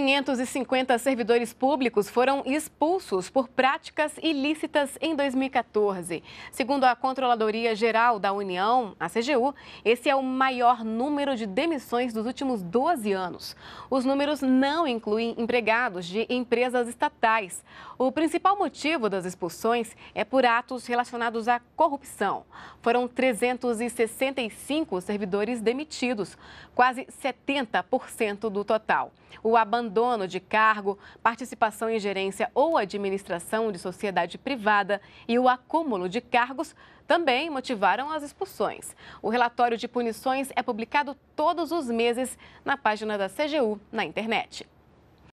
550 servidores públicos foram expulsos por práticas ilícitas em 2014. Segundo a Controladoria Geral da União, a CGU, esse é o maior número de demissões dos últimos 12 anos. Os números não incluem empregados de empresas estatais. O principal motivo das expulsões é por atos relacionados à corrupção. Foram 365 servidores demitidos, quase 70% do total. O abandono abandono de cargo, participação em gerência ou administração de sociedade privada e o acúmulo de cargos também motivaram as expulsões. O relatório de punições é publicado todos os meses na página da CGU na internet.